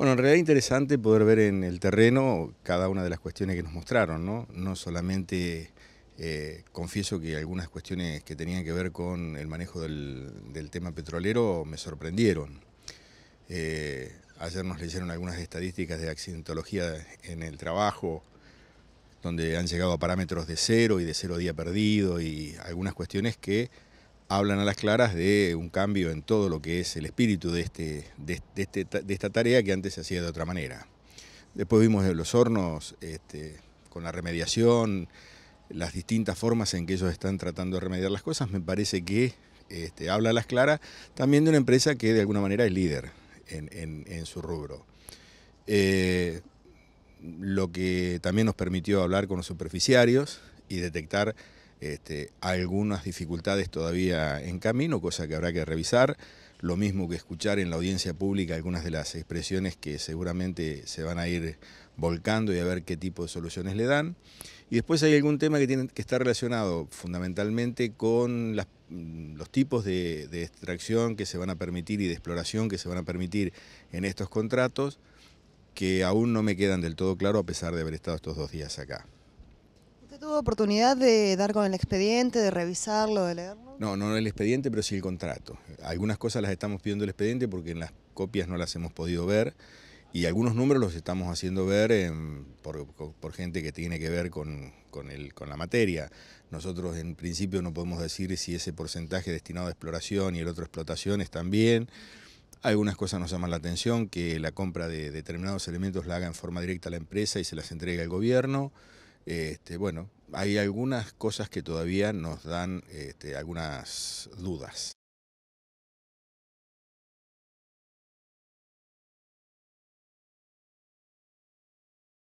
Bueno, en realidad es interesante poder ver en el terreno cada una de las cuestiones que nos mostraron, ¿no? No solamente, eh, confieso que algunas cuestiones que tenían que ver con el manejo del, tema petrolero me sorprendieron. Eh, ayer nos leyeron algunas estadísticas de accidentología en el trabajo, donde han llegado a parámetros de cero y de cero día perdido y algunas cuestiones que hablan a las claras de un cambio en todo lo que es el espíritu de, este, de, este esta tarea que antes se hacía de otra manera. Después vimos los hornos este, con la remediación, las distintas formas en que ellos están tratando de remediar las cosas, me parece que este, habla a las claras también de una empresa que de alguna manera es líder en, su rubro. Eh, lo que también nos permitió hablar con los superficiarios y detectar este, algunas dificultades todavía en camino, cosa que habrá que revisar. Lo mismo que escuchar en la audiencia pública algunas de las expresiones que seguramente se van a ir volcando y a ver qué tipo de soluciones le dan. Y después hay algún tema que, tiene, que está relacionado fundamentalmente con mm, los tipos de, de extracción que se van a permitir y de exploración que se van a permitir en estos contratos, que aún no me quedan del todo claro a pesar de haber estado estos dos días acá tuvo oportunidad de dar con el expediente, de revisarlo, de leerlo? No, no el expediente, pero sí el contrato. Algunas cosas las estamos pidiendo el expediente porque en las copias no las hemos podido ver y algunos números los estamos haciendo ver por, gente que tiene que ver con, la materia. Nosotros en principio no podemos decir si ese porcentaje destinado a exploración y el otro a explotaciones también. Algunas cosas nos llaman la atención, que la compra de determinados elementos la haga en forma directa la empresa y se las entregue al gobierno. Este, bueno, hay algunas cosas que todavía nos dan este, algunas dudas.